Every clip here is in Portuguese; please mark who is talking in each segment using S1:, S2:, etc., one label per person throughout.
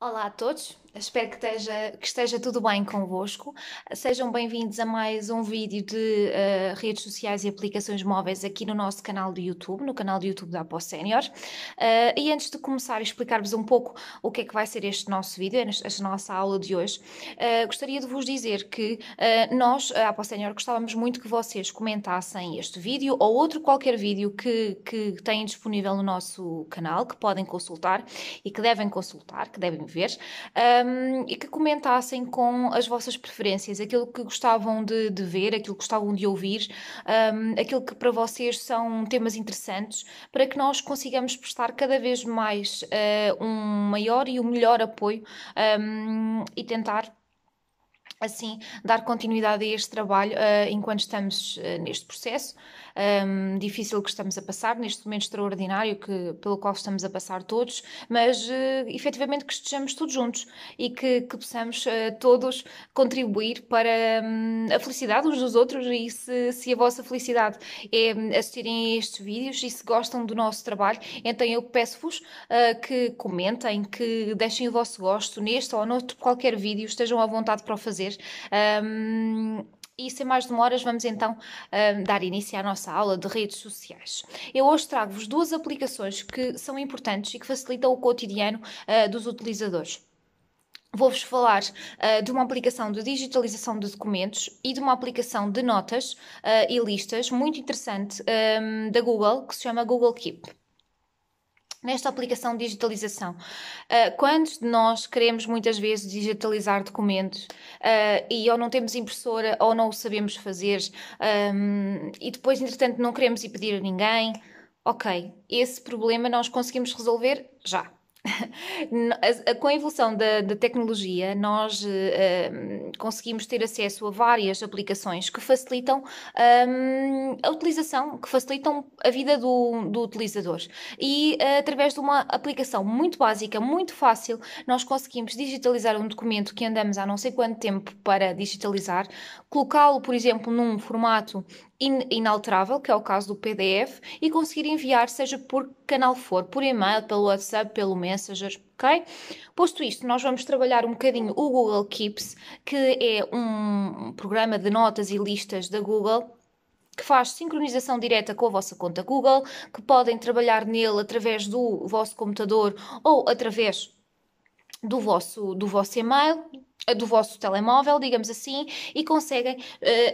S1: Olá a todos, espero que esteja, que esteja tudo bem convosco. Sejam bem-vindos a mais um vídeo de uh, redes sociais e aplicações móveis aqui no nosso canal do YouTube, no canal do YouTube da Após Senior. Uh, e antes de começar a explicar-vos um pouco o que é que vai ser este nosso vídeo, esta nossa aula de hoje, uh, gostaria de vos dizer que nós, a Após Senior, gostávamos muito que vocês comentassem este vídeo ou outro qualquer vídeo que, que têm disponível no nosso canal, que podem consultar e que devem consultar, que devem ver, um, e que comentassem com as vossas preferências, aquilo que gostavam de, de ver, aquilo que gostavam de ouvir, um, aquilo que para vocês são temas interessantes, para que nós consigamos prestar cada vez mais uh, um maior e um melhor apoio um, e tentar assim dar continuidade a este trabalho uh, enquanto estamos uh, neste processo um, difícil que estamos a passar, neste momento extraordinário que, pelo qual estamos a passar todos, mas uh, efetivamente que estejamos todos juntos e que, que possamos uh, todos contribuir para um, a felicidade uns dos outros e se, se a vossa felicidade é hum, assistirem a estes vídeos e se gostam do nosso trabalho, então eu peço-vos uh, que comentem, que deixem o vosso gosto neste ou noutro qualquer vídeo, estejam à vontade para o fazer vocês. Um, e sem mais demoras, vamos então um, dar início à nossa aula de redes sociais. Eu hoje trago-vos duas aplicações que são importantes e que facilitam o cotidiano uh, dos utilizadores. Vou-vos falar uh, de uma aplicação de digitalização de documentos e de uma aplicação de notas uh, e listas muito interessante um, da Google que se chama Google Keep nesta aplicação de digitalização. Uh, quantos de nós queremos muitas vezes digitalizar documentos uh, e ou não temos impressora ou não o sabemos fazer um, e depois, entretanto, não queremos ir pedir a ninguém? Ok, esse problema nós conseguimos resolver já com a evolução da, da tecnologia, nós eh, eh, conseguimos ter acesso a várias aplicações que facilitam hum, a utilização, que facilitam a vida do, do utilizador. E uh, através de uma aplicação muito básica, muito fácil, nós conseguimos digitalizar um documento que andamos há não sei quanto tempo para digitalizar, colocá-lo, por exemplo, num formato inalterável, que é o caso do PDF, e conseguir enviar, seja por canal for, por e-mail, pelo WhatsApp, pelo Messenger, ok? Posto isto, nós vamos trabalhar um bocadinho o Google Keeps, que é um programa de notas e listas da Google, que faz sincronização direta com a vossa conta Google, que podem trabalhar nele através do vosso computador ou através do vosso, do vosso e-mail, do vosso telemóvel, digamos assim, e conseguem, uh,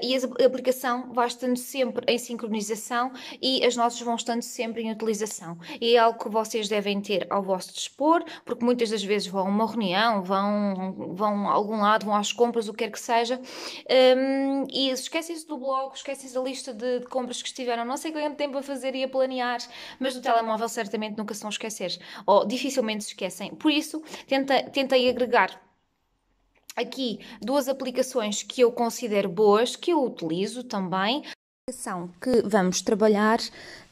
S1: e a aplicação vai estando sempre em sincronização e as nossas vão estando sempre em utilização. E é algo que vocês devem ter ao vosso dispor, porque muitas das vezes vão a uma reunião, vão, vão a algum lado, vão às compras, o que quer que seja, um, e esquecem-se do blog, esquecem-se da lista de, de, compras que estiveram, não sei quanto tempo a fazer e a planear, mas do telemóvel certamente nunca se vão esquecer, ou dificilmente se esquecem. Por isso, tentei, tentei agregar aqui duas aplicações que eu considero boas, que eu utilizo também. A aplicação que vamos trabalhar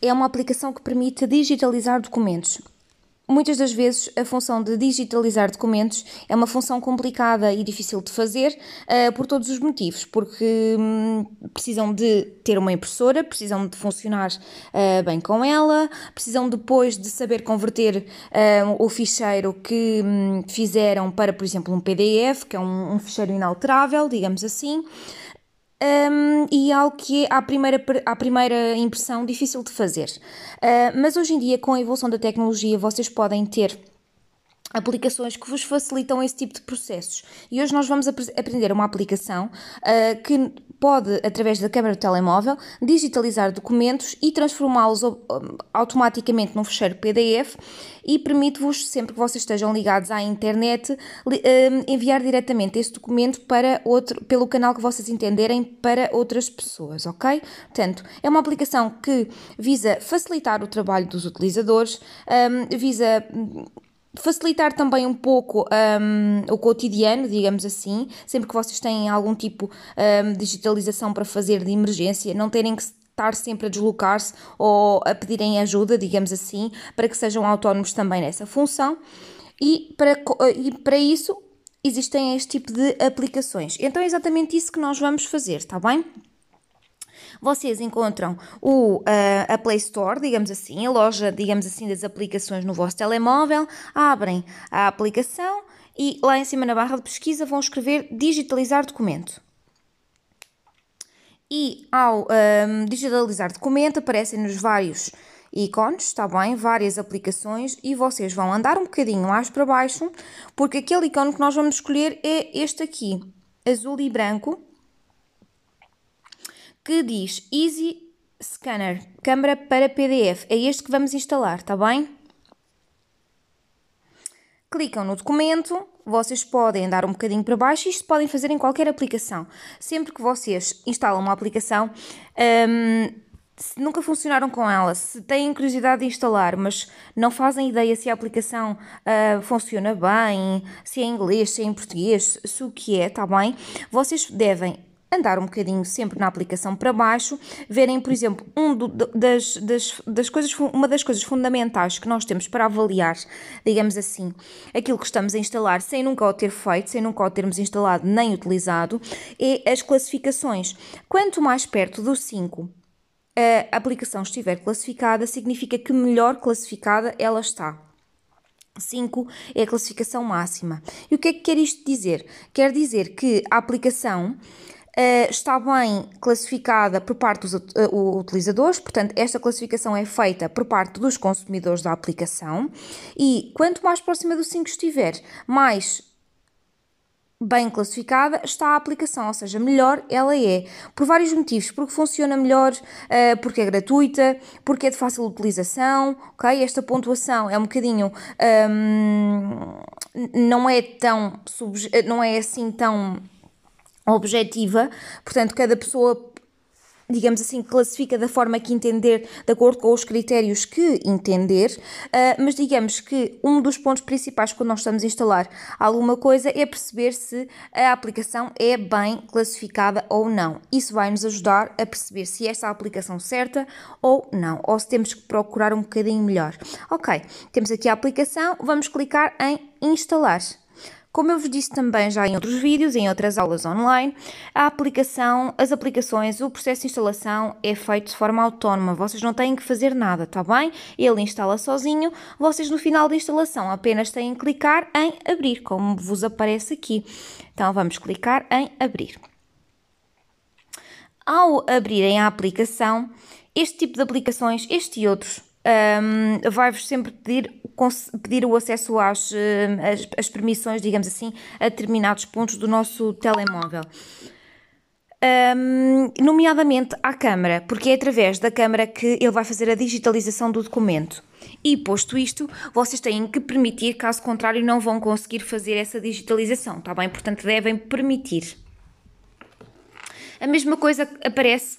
S1: é uma aplicação que permite digitalizar documentos. Muitas das vezes a função de digitalizar documentos é uma função complicada e difícil de fazer uh, por todos os motivos, porque hum, precisam de ter uma impressora, precisam de funcionar uh, bem com ela, precisam depois de saber converter uh, o ficheiro que hum, fizeram para, por exemplo, um PDF, que é um, um ficheiro inalterável, digamos assim um, e é algo que é, à primeira, à primeira impressão, difícil de fazer. Uh, mas hoje em dia, com a evolução da tecnologia, vocês podem ter aplicações que vos facilitam esse tipo de processos. E hoje nós vamos ap aprender uma aplicação uh, que pode, através da câmera do telemóvel, digitalizar documentos e transformá-los ah, automaticamente num fecheiro PDF e permite-vos, sempre que vocês estejam ligados à internet, ah, enviar diretamente esse documento para outro, pelo canal que vocês entenderem para outras pessoas, ok? Portanto, é uma aplicação que visa facilitar o trabalho dos utilizadores, um, visa facilitar também um pouco um, o cotidiano, digamos assim, sempre que vocês têm algum tipo um, de digitalização para fazer de emergência, não terem que estar sempre a deslocar-se ou a pedirem ajuda, digamos assim, para que sejam autónomos também nessa função. E para, eh, e para isso existem este tipo de aplicações. Então é exatamente isso que nós vamos fazer, está bem? vocês encontram o, uh, a Play Store, digamos assim, a loja, digamos assim, das aplicações no vosso telemóvel, abrem a aplicação e lá em cima na barra de pesquisa vão escrever digitalizar documento. E ao um, ehm, digitalizar documento aparecem-nos vários ícones, está bem? Várias aplicações e vocês vão andar um bocadinho mais para baixo porque aquele ícone que nós vamos escolher é este aqui, azul e branco, que diz Easy Scanner, câmara para PDF. É este que vamos instalar, está bem? Clicam no documento, vocês podem andar um bocadinho para baixo, isto podem fazer em qualquer aplicação. Sempre que vocês instalam uma aplicação, hum, se nunca funcionaram com ela, se têm curiosidade de instalar, mas não fazem ideia se a aplicação uh, funciona bem, se é em inglês, se é em português, se o que é, está bem? Vocês devem andar um bocadinho sempre na aplicação para baixo, verem, por exemplo, um do, das, das, das coisas, uma das coisas fundamentais que nós temos para avaliar, digamos assim, aquilo que estamos a instalar sem nunca o ter feito, sem nunca o termos instalado nem utilizado, é as classificações. Quanto mais perto do 5 a aplicação estiver classificada, significa que melhor classificada ela está. 5 é a classificação máxima. E o que é que quer isto dizer? Quer dizer que a aplicação eh, está bem classificada por parte dos uh, utilizadores, portanto, esta classificação é feita por parte dos consumidores da aplicação e quanto mais próxima do 5 estiver, mais bem classificada está a aplicação, ou seja, melhor ela é, por vários motivos, porque funciona melhor, eh, porque é gratuita, porque é de fácil utilização, ok? Esta pontuação é um bocadinho hum, não é tão não é assim tão objetiva, portanto, cada pessoa digamos assim, classifica da forma que entender, de acordo com os critérios que entender, uh, mas digamos que um dos pontos principais quando nós estamos a instalar alguma coisa é perceber se a aplicação é bem classificada ou não. Isso vai nos ajudar a perceber se esta é a aplicação certa ou não, ou se temos que procurar um bocadinho melhor. Ok, temos aqui a aplicação, vamos clicar em instalar. Como eu vos disse também já em outros vídeos, em outras aulas online, a aplicação, as aplicações, o processo de instalação é feito de forma autónoma. Vocês não têm que fazer nada, está bem? Ele instala sozinho. Vocês no final da instalação apenas têm que clicar em abrir, como vos aparece aqui. Então vamos clicar em abrir. Ao abrirem a aplicação, este tipo de aplicações, este e outros, um, vai-vos sempre pedir, pedir o acesso às, às, às, permissões, digamos assim, a determinados pontos do nosso telemóvel. Um, nomeadamente à Câmara, porque é através da Câmara que ele vai fazer a digitalização do documento. E posto isto, vocês têm que permitir, caso contrário, não vão conseguir fazer essa digitalização, está bem? Portanto, devem permitir. A mesma coisa aparece.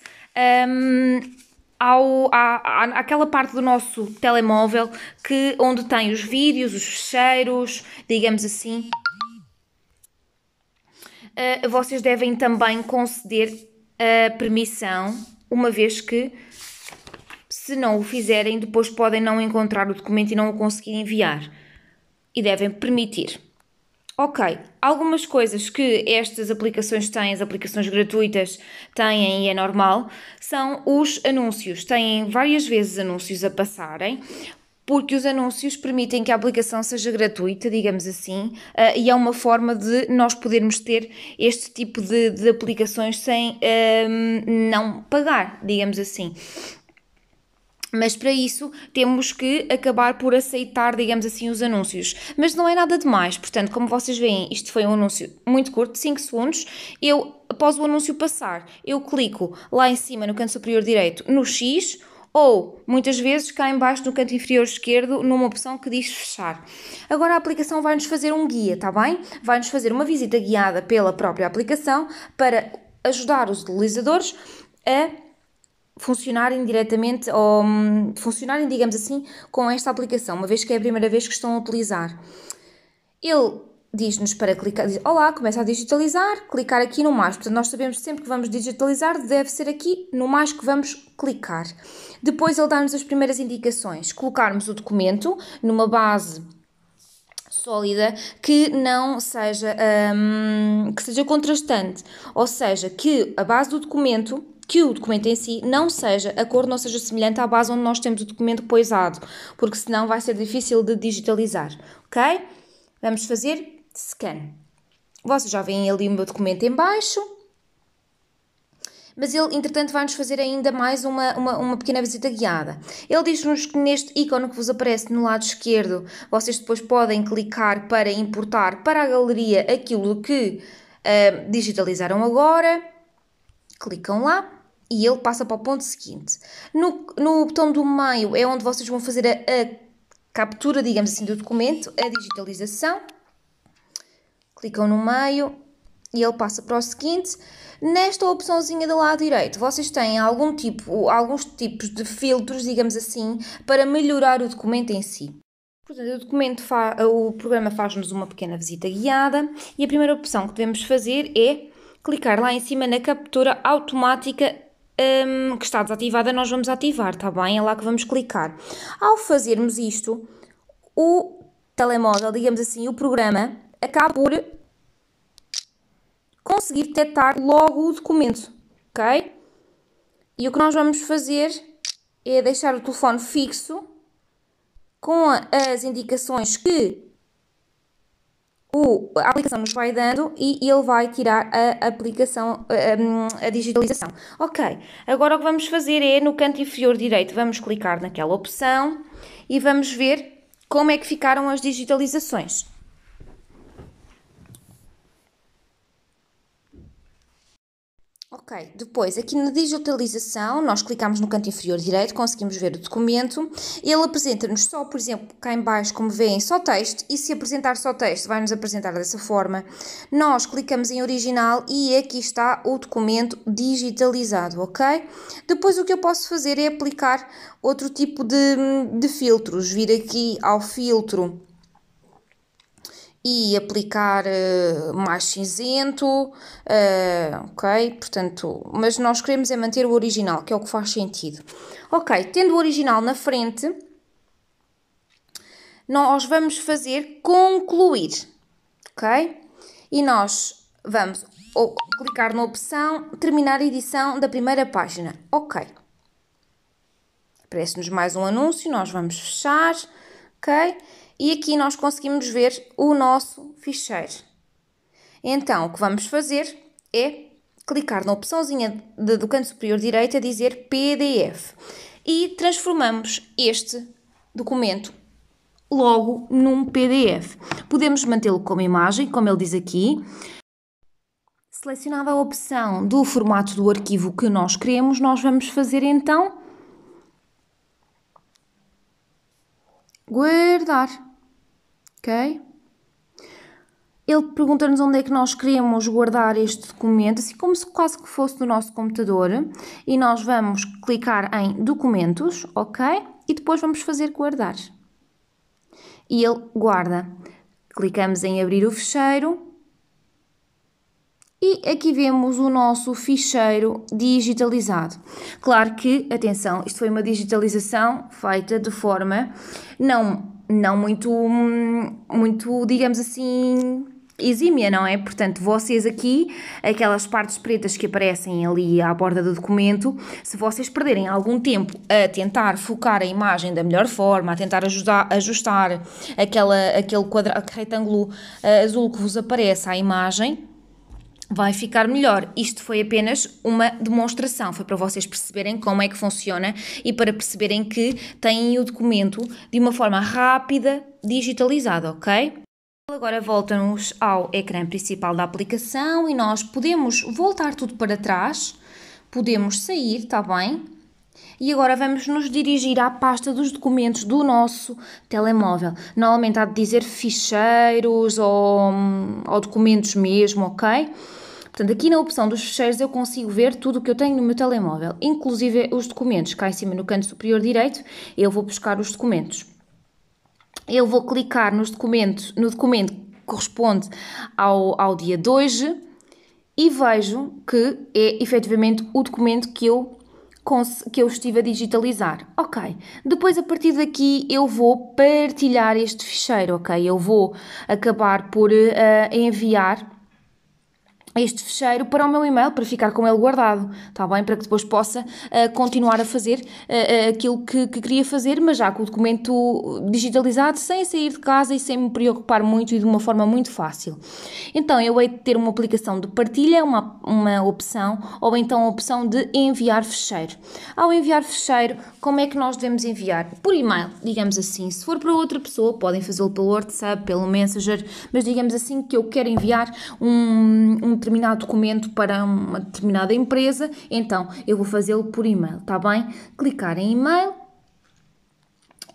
S1: Um, ao, à, à, àquela parte do nosso telemóvel que, onde tem os vídeos, os fecheiros, digamos assim. Uh, vocês devem também conceder a eh, permissão, uma vez que, se não o fizerem, depois podem não encontrar o documento e não o conseguir enviar. E devem permitir. Ok, algumas coisas que estas aplicações têm, as aplicações gratuitas têm e é normal, são os anúncios. Têm várias vezes anúncios a passarem, porque os anúncios permitem que a aplicação seja gratuita, digamos assim, eh, e é uma forma de nós podermos ter este tipo de, de aplicações sem ehm, não pagar, digamos assim. Mas para isso temos que acabar por aceitar, digamos assim, os anúncios. Mas não é nada demais, portanto, como vocês veem, isto foi um anúncio muito curto, 5 segundos. Eu, após o anúncio passar, eu clico lá em cima no canto superior direito no X ou muitas vezes cá embaixo no canto inferior esquerdo numa opção que diz fechar. Agora a aplicação vai nos fazer um guia, tá bem? Vai nos fazer uma visita guiada pela própria aplicação para ajudar os utilizadores a funcionarem diretamente ou hum, funcionarem, digamos assim, com esta aplicação, uma vez que é a primeira vez que estão a utilizar. Ele diz-nos para clicar, diz, olá, começa a digitalizar, clicar aqui no mais. Portanto, nós sabemos sempre que vamos digitalizar, deve ser aqui no mais que vamos clicar. Depois ele dá-nos as primeiras indicações, colocarmos o documento numa base sólida que não seja hum, que seja contrastante, ou seja, que a base do documento que o documento em si não seja a cor, não seja semelhante à base onde nós temos o documento poisado, porque senão vai ser difícil de digitalizar, ok? Vamos fazer scan. Vocês já veem ali o meu documento em baixo, mas ele, entretanto, vai-nos fazer ainda mais uma, uma, uma pequena visita guiada. Ele diz-nos que neste ícone que vos aparece no lado esquerdo, vocês depois podem clicar para importar para a galeria aquilo que uh, digitalizaram agora Clicam lá e ele passa para o ponto seguinte. No, no botão do meio é onde vocês vão fazer a, a captura, digamos assim, do documento, a digitalização. Clicam no meio e ele passa para o seguinte. Nesta opçãozinha do lado direito, vocês têm algum tipo, alguns tipos de filtros, digamos assim, para melhorar o documento em si. Portanto, o, documento o programa faz-nos uma pequena visita guiada e a primeira opção que devemos fazer é clicar lá em cima na captura automática um, que está desativada, nós vamos ativar, está bem? É lá que vamos clicar. Ao fazermos isto, o telemóvel, digamos assim, o programa, acaba por conseguir detectar logo o documento, ok? E o que nós vamos fazer é deixar o telefone fixo com as indicações que o, a aplicação nos vai dando e ele vai tirar a aplicação, a, hum, a, digitalização. Ok, agora o que vamos fazer é no canto inferior direito vamos clicar naquela opção e vamos ver como é que ficaram as digitalizações. Ok, depois aqui na digitalização, nós clicamos no canto inferior direito, conseguimos ver o documento. Ele apresenta-nos só, por exemplo, cá em baixo, como veem, só texto. E se apresentar só texto, vai-nos apresentar dessa forma. Nós clicamos em original e aqui está o documento digitalizado, ok? Depois o que eu posso fazer é aplicar outro tipo de, de filtros. Vir aqui ao filtro e aplicar uh, mais cinzento, uh, ok? Portanto, mas nós queremos é manter o original, que é o que faz sentido. Ok, tendo o original na frente, nós vamos fazer concluir, ok? E nós vamos ou, clicar na opção terminar a edição da primeira página, ok? Aparece-nos mais um anúncio, nós vamos fechar, ok? e aqui nós conseguimos ver o nosso ficheiro. Então, o que vamos fazer é clicar na opçãozinha do canto superior direito a dizer PDF e transformamos este documento logo num PDF. Podemos mantê-lo como imagem, como ele diz aqui. Selecionada a opção do formato do arquivo que nós queremos, nós vamos fazer então guardar ok? Ele pergunta-nos onde é que nós queremos guardar este documento, assim como se quase que fosse do nosso computador, e nós vamos clicar em documentos, ok? E depois vamos fazer guardar. E ele guarda. Clicamos em abrir o ficheiro e aqui vemos o nosso ficheiro digitalizado. Claro que, atenção, isto foi uma digitalização feita de forma não não muito, muito, digamos assim, exímia, não é? Portanto, vocês aqui, aquelas partes pretas que aparecem ali à borda do documento, se vocês perderem algum tempo a tentar focar a imagem da melhor forma, a tentar ajudar, ajustar aquela, aquele quadra, retângulo eh, azul que vos aparece à imagem, vai ficar melhor. Isto foi apenas uma demonstração, foi para vocês perceberem como é que funciona e para perceberem que têm o documento de uma forma rápida, digitalizada, ok? Agora voltamos ao ecrã principal da aplicação e nós podemos voltar tudo para trás, podemos sair, está bem? E agora vamos nos dirigir à pasta dos documentos do nosso telemóvel. Normalmente há de dizer ficheiros ou, hum, ou documentos mesmo, ok? Portanto, aqui na opção dos fecheiros eu consigo ver tudo o que eu tenho no meu telemóvel, inclusive os documentos. Cá em cima no canto superior direito eu vou buscar os documentos. Eu vou clicar nos documentos, no documento que corresponde ao, ao dia de hoje e vejo que é efetivamente o documento que eu que eu estive a digitalizar. Ok, depois a partir daqui eu vou partilhar este ficheiro, ok? Eu vou acabar por uh, enviar este fecheiro para o meu e-mail para ficar com ele guardado, está bem? Para que depois possa uh, continuar a fazer uh, aquilo que, que, queria fazer, mas já com o documento digitalizado, sem sair de casa e sem me preocupar muito e de uma forma muito fácil. Então eu hei de ter uma aplicação de partilha, uma, uma opção, ou então a opção de enviar fecheiro. Ao enviar fecheiro, como é que nós devemos enviar? Por e-mail, digamos assim. Se for para outra pessoa, podem fazê-lo pelo WhatsApp, pelo Messenger, mas digamos assim que eu quero enviar um, um determinado documento para uma determinada empresa, então eu vou fazê-lo por e-mail, tá bem? Clicar em e-mail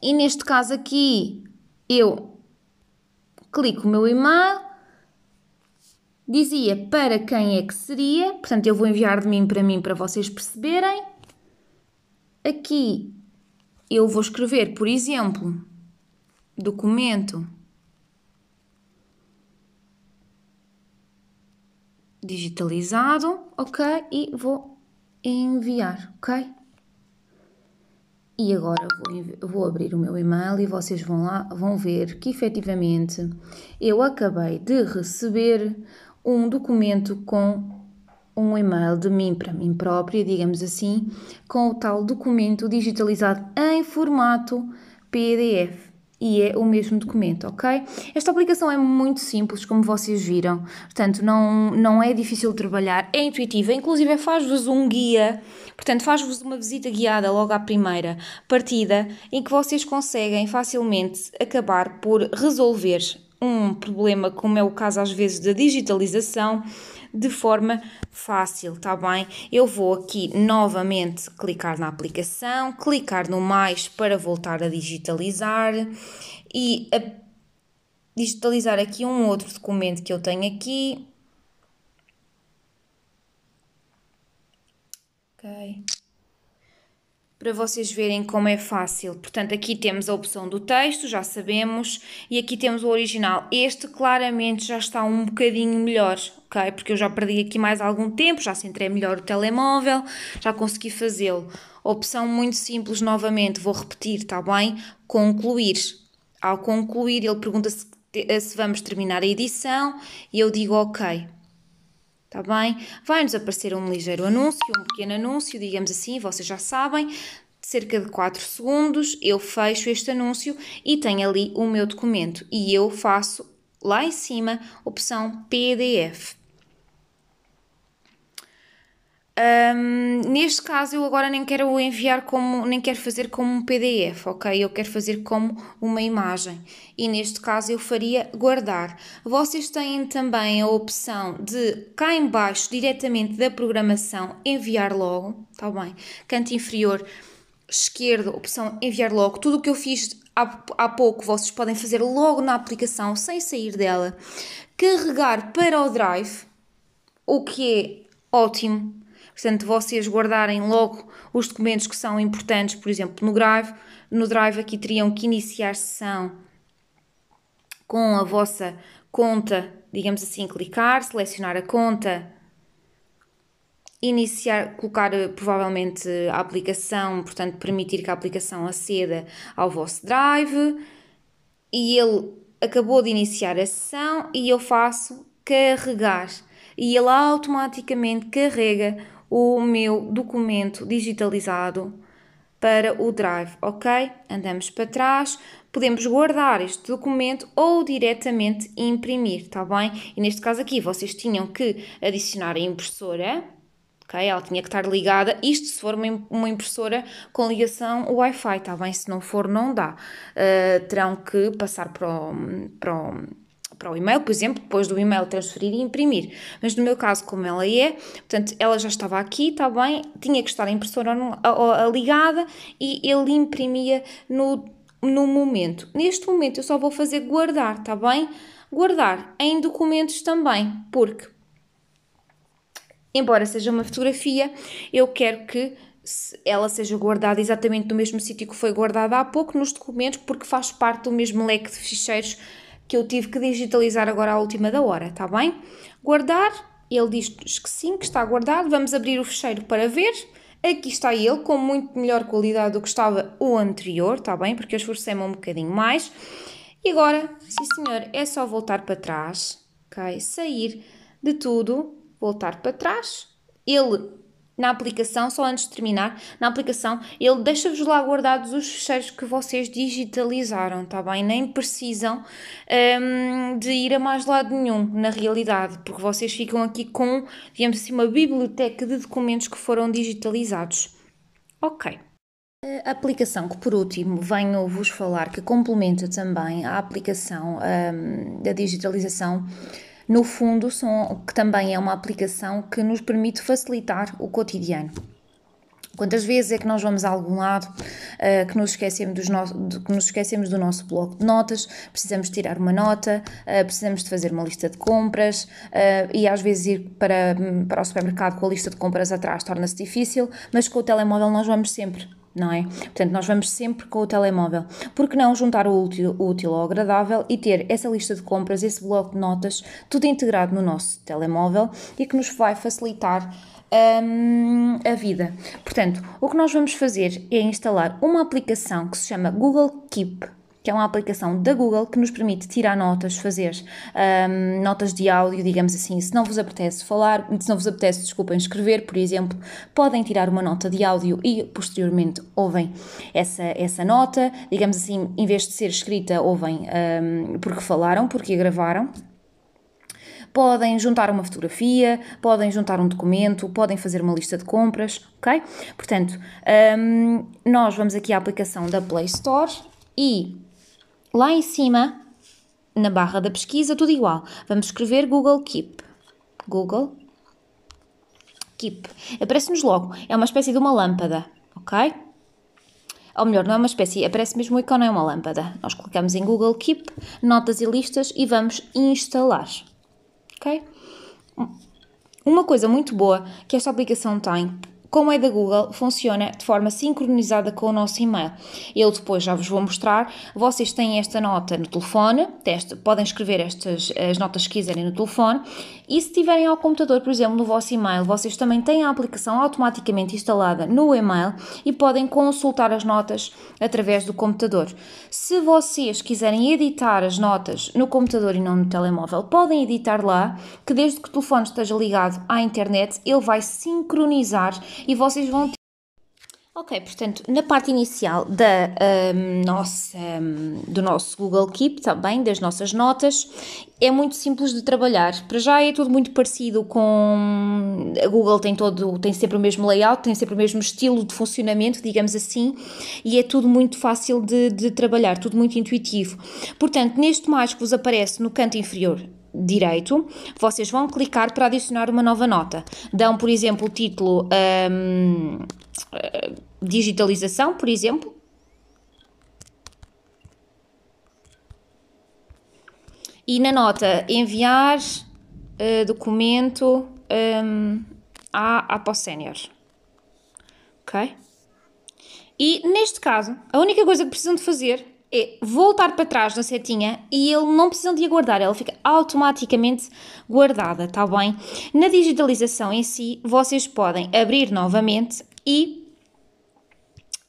S1: e neste caso aqui eu clico o meu e-mail, dizia para quem é que seria, portanto eu vou enviar de mim para mim para vocês perceberem. Aqui eu vou escrever, por exemplo, documento digitalizado, ok, e vou enviar, ok? E agora vou, vou, abrir o meu e-mail e vocês vão lá, vão ver que efetivamente eu acabei de receber um documento com um e-mail de mim para mim própria, digamos assim, com o tal documento digitalizado em formato PDF e é o mesmo documento, ok? Esta aplicação é muito simples, como vocês viram, portanto não, não é difícil de trabalhar, é intuitiva, inclusive faz-vos um guia, portanto faz-vos uma visita guiada logo à primeira partida, em que vocês conseguem facilmente acabar por resolver um problema, como é o caso às vezes da digitalização, de forma fácil, tá bem? Eu vou aqui novamente clicar na aplicação, clicar no mais para voltar a digitalizar e a digitalizar aqui um outro documento que eu tenho aqui para vocês verem como é fácil. Portanto, aqui temos a opção do texto, já sabemos, e aqui temos o original. Este claramente já está um bocadinho melhor, ok? Porque eu já perdi aqui mais algum tempo, já centrei melhor o telemóvel, já consegui fazê-lo. Opção muito simples, novamente, vou repetir, está bem? Concluir. Ao concluir, ele pergunta se, se vamos terminar a edição e eu digo ok tá bem? Vai-nos aparecer um ligeiro anúncio, um pequeno anúncio, digamos assim, vocês já sabem, cerca de 4 segundos, eu fecho este anúncio e tenho ali o meu documento e eu faço lá em cima opção PDF. Um, neste caso, eu agora nem quero enviar como, nem quero fazer como um PDF, ok? Eu quero fazer como uma imagem e neste caso eu faria guardar. Vocês têm também a opção de cá embaixo, diretamente da programação, enviar logo, tá bem? Canto inferior esquerdo, opção enviar logo. Tudo o que eu fiz há, há pouco vocês podem fazer logo na aplicação, sem sair dela. Carregar para o Drive, o que é ótimo Portanto, vocês guardarem logo os documentos que são importantes, por exemplo, no Drive. No Drive aqui teriam que iniciar sessão com a vossa conta, digamos assim, clicar, selecionar a conta, iniciar, colocar eh, provavelmente a aplicação, portanto, permitir que a aplicação aceda ao vosso drive e ele acabou de iniciar a sessão e eu faço carregar e ele automaticamente carrega o meu documento digitalizado para o Drive, ok? Andamos para trás, podemos guardar este documento ou diretamente imprimir, está bem? E neste caso aqui vocês tinham que adicionar a impressora, ok? Ela tinha que estar ligada, isto se for uma impressora com ligação Wi-Fi, está bem? Se não for, não dá. Uh, terão que passar para o, para o para o e-mail, por exemplo, depois do e-mail transferir e imprimir. Mas no meu caso, como ela é, portanto, ela já estava aqui, está bem, tinha que estar a impressora ligada e ele imprimia no, no momento. Neste momento eu só vou fazer guardar, está bem? Guardar em documentos também, porque embora seja uma fotografia, eu quero que ela seja guardada exatamente no mesmo sítio que foi guardada há pouco nos documentos, porque faz parte do mesmo leque de ficheiros que eu tive que digitalizar agora à última da hora, está bem? Guardar, ele diz-nos que sim, que está guardado. Vamos abrir o fecheiro para ver. Aqui está ele, com muito melhor qualidade do que estava o anterior, está bem? Porque eu esforcei-me um bocadinho mais. E agora, sim senhor, é só voltar para trás, ok? Sair de tudo, voltar para trás. Ele na aplicação, só antes de terminar, na aplicação, ele deixa-vos lá guardados os fecheiros que vocês digitalizaram, tá bem? Nem precisam um, de ir a mais lado nenhum, na realidade, porque vocês ficam aqui com, digamos assim, uma biblioteca de documentos que foram digitalizados. Ok. A aplicação que por último venho vos falar, que complementa também a aplicação um, da digitalização no fundo, são, que também é uma aplicação que nos permite facilitar o cotidiano. Quantas vezes é que nós vamos a algum lado uh, que, nos esquecemos dos no... De, que nos esquecemos do nosso bloco de notas, precisamos tirar uma nota, uh, precisamos de fazer uma lista de compras uh, e às vezes ir para, hum, para o supermercado com a lista de compras atrás torna-se difícil, mas com o telemóvel nós vamos sempre não é? Portanto, nós vamos sempre com o telemóvel. Por que não juntar o útil, o útil ao agradável e ter essa lista de compras, esse bloco de notas, tudo integrado no nosso telemóvel e que nos vai facilitar um, a vida. Portanto, o que nós vamos fazer é instalar uma aplicação que se chama Google Keep que é uma aplicação da Google que nos permite tirar notas, fazer um, notas de áudio, digamos assim. Se não vos apetece falar, se não vos apetece, desculpem, escrever, por exemplo, podem tirar uma nota de áudio e posteriormente ouvem essa, essa nota. Digamos assim, em vez de ser escrita, ouvem um, porque falaram, porque a gravaram podem juntar uma fotografia, podem juntar um documento, podem fazer uma lista de compras, ok? Portanto, um, nós vamos aqui à aplicação da Play Store e Lá em cima, na barra da pesquisa, tudo igual. Vamos escrever Google Keep. Google Keep. Aparece-nos logo. É uma espécie de uma lâmpada, ok? Ou melhor, não é uma espécie, aparece mesmo o ícone, é uma lâmpada. Nós clicamos em Google Keep, notas e listas e vamos instalar. Ok? Uma coisa muito boa que esta aplicação tem, como é da Google, funciona de forma sincronizada com o nosso e-mail. Eu depois já vos vou mostrar. Vocês têm esta nota no telefone, teste, podem escrever estas as notas que quiserem no telefone, e se tiverem ao computador, por exemplo, no vosso e-mail, vocês também têm a aplicação automaticamente instalada no e-mail e podem consultar as notas através do computador. Se vocês quiserem editar as notas no computador e não no telemóvel, podem editar lá, que desde que o telefone esteja ligado à internet, ele vai sincronizar e vocês vão ter Ok, portanto, na parte inicial da, um, nossa, um, do nosso Google Keep, também das nossas notas, é muito simples de trabalhar. Para já é tudo muito parecido com. A Google tem, todo, tem sempre o mesmo layout, tem sempre o mesmo estilo de funcionamento, digamos assim, e é tudo muito fácil de, de trabalhar, tudo muito intuitivo. Portanto, neste mais que vos aparece no canto inferior direito, vocês vão clicar para adicionar uma nova nota. Dão, por exemplo, o título um, eh, digitalização, por exemplo. E na nota enviar uh, documento um, à Apos Senior. Ok? E neste caso, a única coisa que precisam de fazer é voltar para trás na setinha e ele não precisa de guardar ela fica automaticamente guardada, tá bem? Na digitalização em si, vocês podem abrir novamente e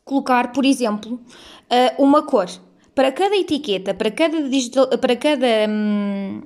S1: colocar, por exemplo, eh, uma cor. Para cada etiqueta, para cada, digital, para cada hum,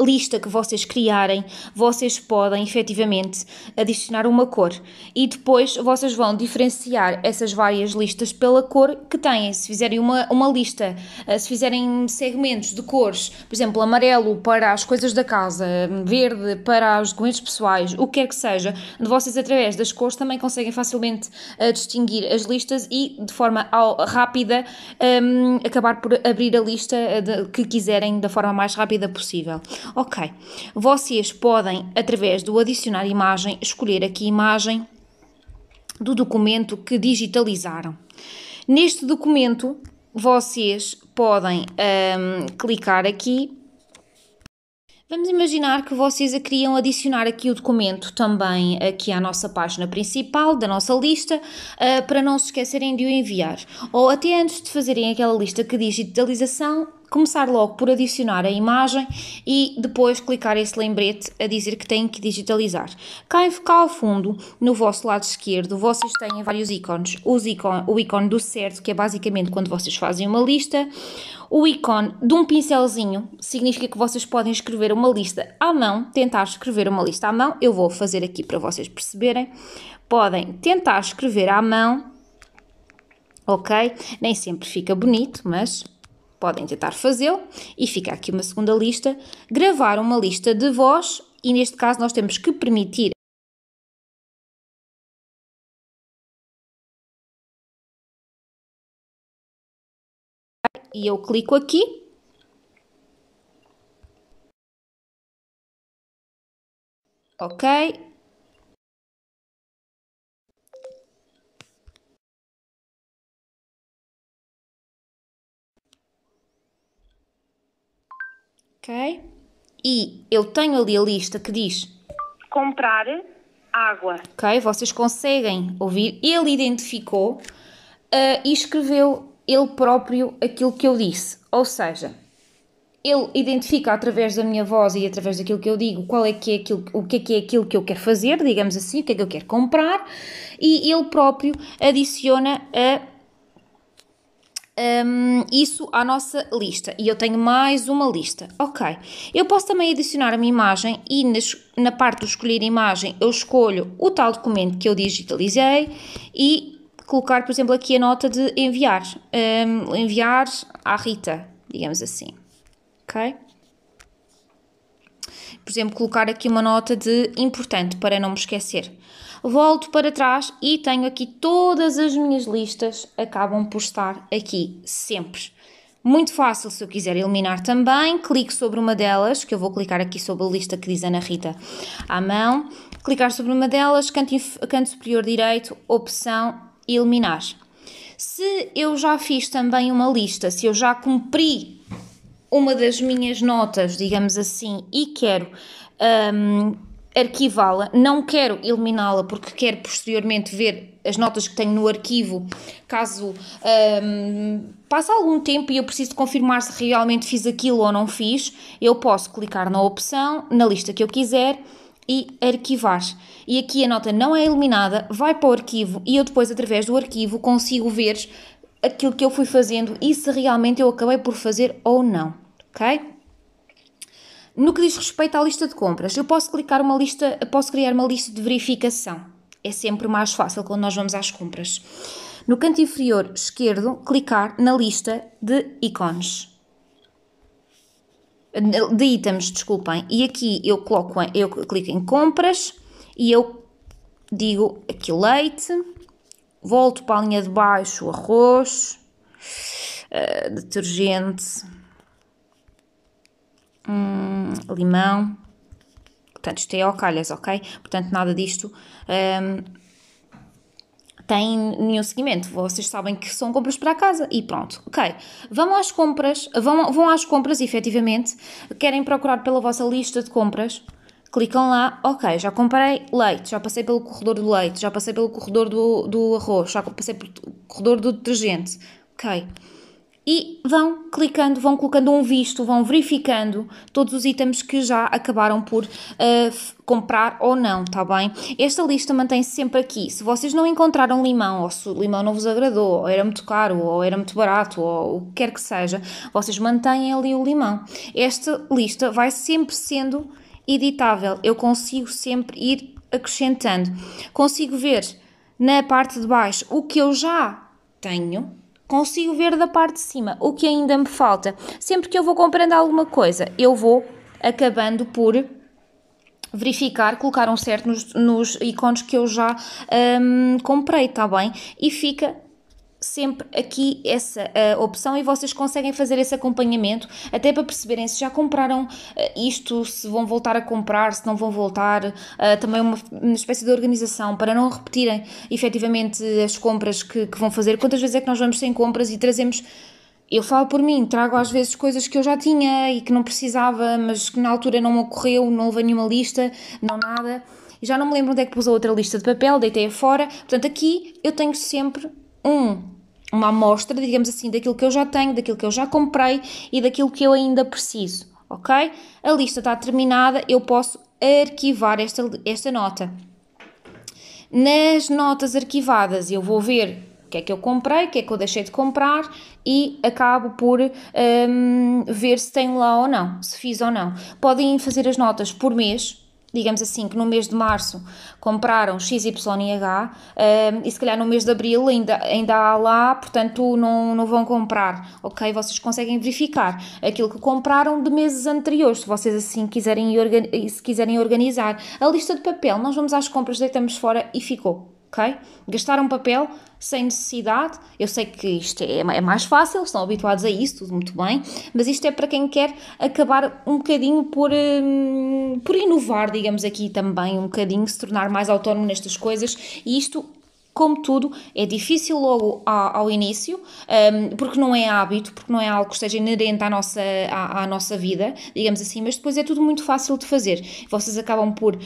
S1: lista que vocês criarem, vocês podem efetivamente adicionar uma cor e depois vocês vão diferenciar essas várias listas pela cor que têm. Se fizerem uma, uma lista, eh, se fizerem segmentos de cores, por exemplo, amarelo para as coisas da casa, verde para os documentos pessoais, o que quer que seja, vocês através das cores também conseguem facilmente eh, distinguir as listas e de forma rápida ehm, acabar por abrir a lista eh, que quiserem da forma mais rápida possível. Ok, vocês podem, através do adicionar imagem, escolher aqui imagem do documento que digitalizaram. Neste documento, vocês podem um, clicar aqui. Vamos imaginar que vocês queriam adicionar aqui o documento também aqui à nossa página principal da nossa lista uh, para não se esquecerem de o enviar. Ou até antes de fazerem aquela lista que digitalização, começar logo por adicionar a imagem e depois clicar esse lembrete a dizer que têm que digitalizar. Cá, cá ao fundo, no vosso lado esquerdo, vocês têm vários ícones. Ícone, o ícone do certo, que é basicamente quando vocês fazem uma lista. O ícone de um pincelzinho significa que vocês podem escrever uma lista à mão, tentar escrever uma lista à mão. Eu vou fazer aqui para vocês perceberem. Podem tentar escrever à mão, ok? Nem sempre fica bonito, mas podem tentar fazê-lo. E fica aqui uma segunda lista: gravar uma lista de voz, e neste caso nós temos que permitir e eu clico aqui. Ok, Ok? E eu tenho ali a lista que diz: comprar água. Ok? Vocês conseguem ouvir. Ele identificou uh, e escreveu ele próprio aquilo que eu disse. Ou seja, ele identifica através da minha voz e através daquilo que eu digo qual é que é aquilo, o que é que é aquilo que eu quero fazer, digamos assim, o que é que eu quero comprar, e ele próprio adiciona a um, isso à nossa lista. E eu tenho mais uma lista. Ok. Eu posso também adicionar a minha imagem e nas, na parte do escolher imagem eu escolho o tal documento que eu digitalizei e colocar, por exemplo, aqui a nota de enviar. Um, enviar à Rita, digamos assim. Ok? Por exemplo, colocar aqui uma nota de importante para não me esquecer volto para trás e tenho aqui todas as minhas listas, acabam por estar aqui sempre. Muito fácil se eu quiser eliminar também, clico sobre uma delas, que eu vou clicar aqui sobre a lista que diz Ana Rita à mão, clicar sobre uma delas, canto, canto superior direito, opção eliminar. Se eu já fiz também uma lista, se eu já cumpri uma das minhas notas, digamos assim, e quero um, arquivá-la, não quero eliminá-la porque quero posteriormente ver as notas que tenho no arquivo, caso um, passe algum tempo e eu preciso confirmar se realmente fiz aquilo ou não fiz, eu posso clicar na opção, na lista que eu quiser e arquivar. E aqui a nota não é eliminada, vai para o arquivo e eu depois, através do arquivo, consigo ver aquilo que eu fui fazendo e se realmente eu acabei por fazer ou não, ok? No que diz respeito à lista de compras, eu posso clicar uma lista, posso criar uma lista de verificação. É sempre mais fácil quando nós vamos às compras. No canto inferior esquerdo, clicar na lista de ícones. De itens, desculpem. E aqui eu coloco, eu clico em compras e eu digo aqui leite, volto para a linha de baixo, arroz, eh, detergente, hum, limão. Portanto, isto é ao calhas, ok? Portanto, nada disto hum, tem nenhum seguimento. Vocês sabem que são compras para a casa e pronto, ok. Vão às compras, vão, vão às compras, efetivamente. Querem procurar pela vossa lista de compras clicam lá, ok, já comprei leite, já passei pelo corredor do leite, já passei pelo corredor do, do arroz, já passei pelo corredor do detergente, ok e vão clicando, vão colocando um visto, vão verificando todos os itens que já acabaram por uh, comprar ou não, tá bem? Esta lista mantém-se sempre aqui. Se vocês não encontraram limão, ou se o limão não vos agradou, ou era muito caro, ou era muito barato, ou o que quer que seja, vocês mantêm ali o limão. Esta lista vai sempre sendo editável. Eu consigo sempre ir acrescentando. Consigo ver na parte de baixo o que eu já tenho consigo ver da parte de cima o que ainda me falta. Sempre que eu vou comprando alguma coisa, eu vou acabando por verificar, colocar um certo nos, nos ícones que eu já um, comprei, tá bem? E fica sempre aqui essa uh, opção e vocês conseguem fazer esse acompanhamento até para perceberem se já compraram uh, isto, se vão voltar a comprar, se não vão voltar. Uh, também uma, uma, espécie de organização para não repetirem efetivamente as compras que, que vão fazer. Quantas vezes é que nós vamos sem compras e trazemos. Eu falo por mim, trago às vezes coisas que eu já tinha e que não precisava, mas que na altura não me ocorreu, não houve nenhuma lista, não nada. Já não me lembro onde é que pus a outra lista de papel, deitei-a fora. Portanto, aqui eu tenho sempre um uma amostra, digamos assim, daquilo que eu já tenho, daquilo que eu já comprei e daquilo que eu ainda preciso, ok? A lista está terminada, eu posso arquivar esta, esta nota. Nas notas arquivadas, eu vou ver o que é que eu comprei, o que é que eu deixei de comprar e acabo por um, ver se tenho lá ou não, se fiz ou não. Podem fazer as notas por mês, digamos assim, que no mês de março compraram XYH um, e se calhar no mês de abril ainda, ainda há lá, portanto não, não vão comprar, ok? Vocês conseguem verificar aquilo que compraram de meses anteriores, se vocês assim quiserem, se quiserem organizar. A lista de papel, nós vamos às compras, deitamos fora e ficou, ok? Gastaram papel, sem necessidade. Eu sei que isto é, é mais fácil, estão habituados a isso, tudo muito bem, mas isto é para quem quer acabar um bocadinho por, hum, por inovar, digamos aqui também, um bocadinho, se tornar mais autónomo nestas coisas, e isto como tudo, é difícil logo ao, início, hum, porque não é hábito, porque não é algo que esteja inerente à nossa, à, à, nossa vida, digamos assim, mas depois é tudo muito fácil de fazer. Vocês acabam por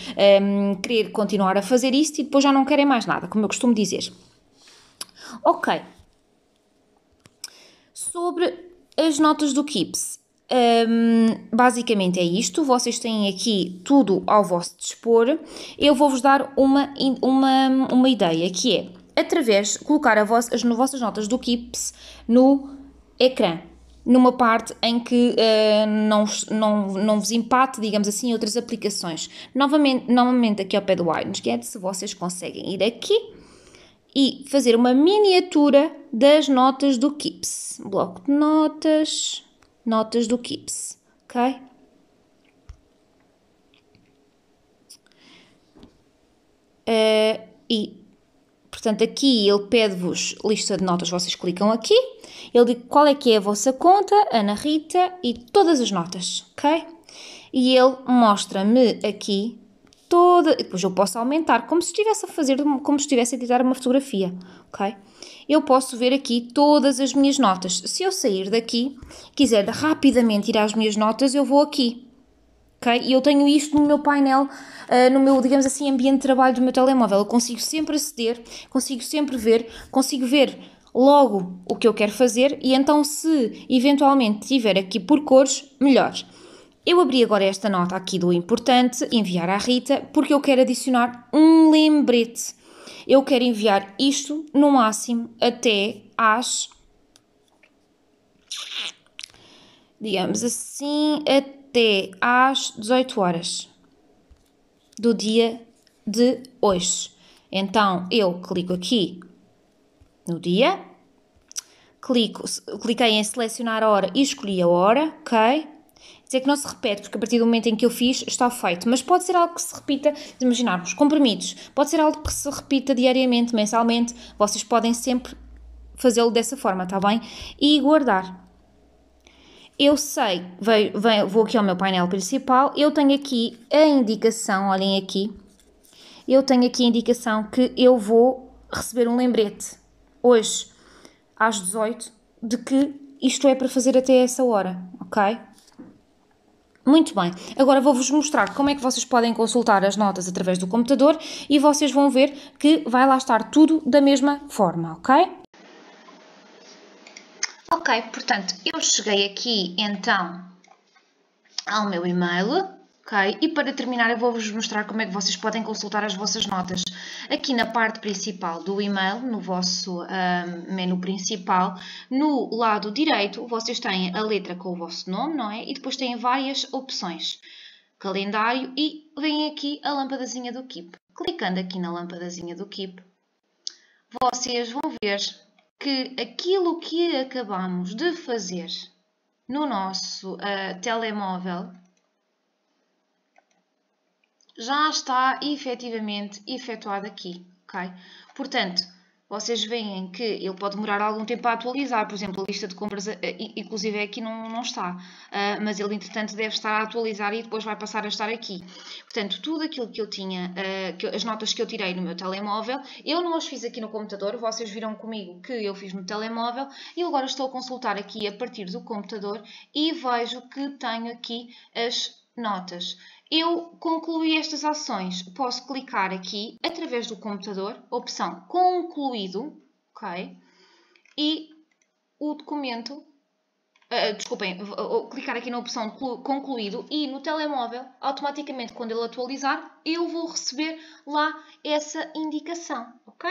S1: um, querer continuar a fazer isto e depois já não querem mais nada, como eu costumo dizer. Ok. Sobre as notas do KIPS. Um, basicamente é isto. Vocês têm aqui tudo ao vosso dispor. Eu vou-vos dar uma, uma, uma ideia que é através de colocar a vossa, as vossas notas do KIPS no ecrã. Numa parte em que uh, não, não, não vos empate, digamos assim, outras aplicações. Novamente, novamente aqui ao pé do iTunes Get, se vocês conseguem ir aqui e fazer uma miniatura das notas do KIPS. Bloco de notas, notas do KIPS, ok? Uh, e, portanto, aqui ele pede-vos lista de notas, vocês clicam aqui. Ele diz qual é que é a vossa conta, Ana Rita, e todas as notas, ok? E ele mostra-me aqui toda. Depois eu posso aumentar, como se estivesse a fazer, como se estivesse a editar uma fotografia, ok? Eu posso ver aqui todas as minhas notas. Se eu sair daqui, quiser rapidamente ir às minhas notas, eu vou aqui, ok? E eu tenho isto no meu painel, uh, no meu, digamos assim, ambiente de trabalho do meu telemóvel. Eu consigo sempre aceder, consigo sempre ver, consigo ver logo o que eu quero fazer e então se eventualmente tiver aqui por cores, melhor. Eu abri agora esta nota aqui do importante, enviar à Rita, porque eu quero adicionar um lembrete. Eu quero enviar isto no máximo até às. digamos assim, até às 18 horas do dia de hoje. Então eu clico aqui no dia, clico, cliquei em selecionar a hora e escolhi a hora, ok? dizer que não se repete, porque a partir do momento em que eu fiz, está feito. Mas pode ser algo que se repita, imaginarmos, comprimidos. Pode ser algo que se repita diariamente, mensalmente. Vocês podem sempre fazê-lo dessa forma, está bem? E guardar. Eu sei, veio, vou aqui ao meu painel principal, eu tenho aqui a indicação, olhem aqui, eu tenho aqui a indicação que eu vou receber um lembrete hoje às 18 de que isto é para fazer até essa hora, ok? Muito bem, agora vou-vos mostrar como é que vocês podem consultar as notas através do computador e vocês vão ver que vai lá estar tudo da mesma forma, ok? Ok, portanto, eu cheguei aqui então ao meu e-mail ok? E para terminar eu vou-vos mostrar como é que vocês podem consultar as vossas notas. Aqui na parte principal do e-mail, no vosso um, menu principal, no lado direito vocês têm a letra com o vosso nome, não é? E depois têm várias opções, calendário e vem aqui a lâmpadazinha do Keep. Clicando aqui na lâmpadazinha do Keep, vocês vão ver que aquilo que acabamos de fazer no nosso uh, telemóvel já está efetivamente efetuado aqui. ok? Portanto, vocês veem que ele pode demorar algum tempo a atualizar, por exemplo, a lista de compras, eh, inclusive aqui é não, não está, ah, mas ele entretanto deve estar a atualizar e depois vai passar a estar aqui. Portanto, tudo aquilo que eu tinha, ah, as notas que eu tirei no meu telemóvel, eu não as fiz aqui no computador, vocês viram comigo que eu fiz no telemóvel e agora estou a consultar aqui a partir do computador e vejo que tenho aqui as notas eu concluí estas ações. Posso clicar aqui, através do computador, opção concluído, ok? E o documento, uh, desculpem, clicar aqui na opção concluído e no telemóvel, automaticamente quando ele atualizar, eu vou receber lá essa indicação, ok?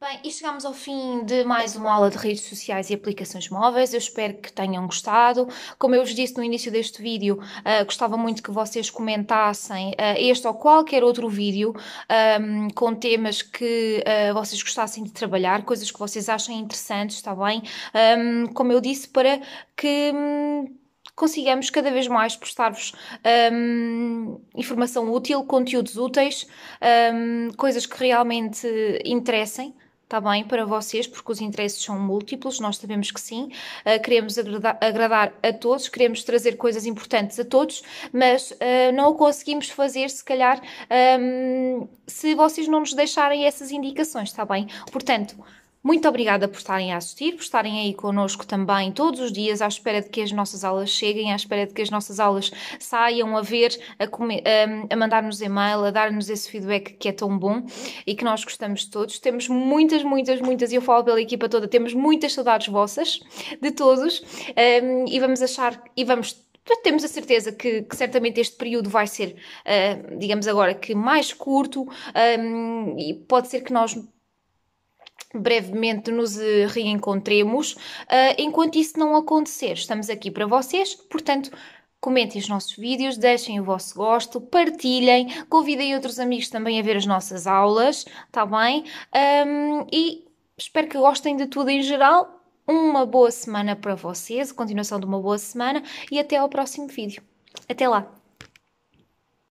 S1: Bem, e chegamos ao fim de mais uma aula de redes sociais e aplicações móveis. Eu espero que tenham gostado. Como eu vos disse no início deste vídeo, uh, gostava muito que vocês comentassem uh, este ou qualquer outro vídeo um, ah, com temas que uh, vocês gostassem de trabalhar, coisas que vocês achem interessantes, está bem? Um, como eu disse, para que. Hum, consigamos cada vez mais postar-vos um, informação útil, conteúdos úteis, um, coisas que realmente interessem Está bem para vocês, porque os interesses são múltiplos, nós sabemos que sim. Uh, queremos agradar, agradar, a todos, queremos trazer coisas importantes a todos, mas uh, não o conseguimos fazer, se calhar, ah, um, se vocês não nos deixarem essas indicações, está bem? Portanto, muito obrigada por estarem a assistir, por estarem aí connosco também todos os dias, à espera de que as nossas aulas cheguem, à espera de que as nossas aulas saiam a ver, a, a, hum, a mandar-nos e-mail, a dar-nos esse feedback que é tão bom e que nós gostamos de todos. Temos muitas, muitas, muitas, e eu falo pela equipa toda, temos muitas saudades vossas, de todos, um, e vamos achar, e vamos temos a certeza que, que, certamente este período vai ser, uh, digamos agora, que mais curto um, e pode ser que nós brevemente nos eh, reencontremos. Eh, enquanto isso não acontecer, estamos aqui para vocês, portanto. Comentem os nossos vídeos, deixem o vosso gosto, partilhem, convidem outros amigos também a ver as nossas aulas, tá bem? Um, e espero que gostem de tudo em geral. Uma boa semana para vocês, continuação de uma boa semana e até ao próximo vídeo. Até lá!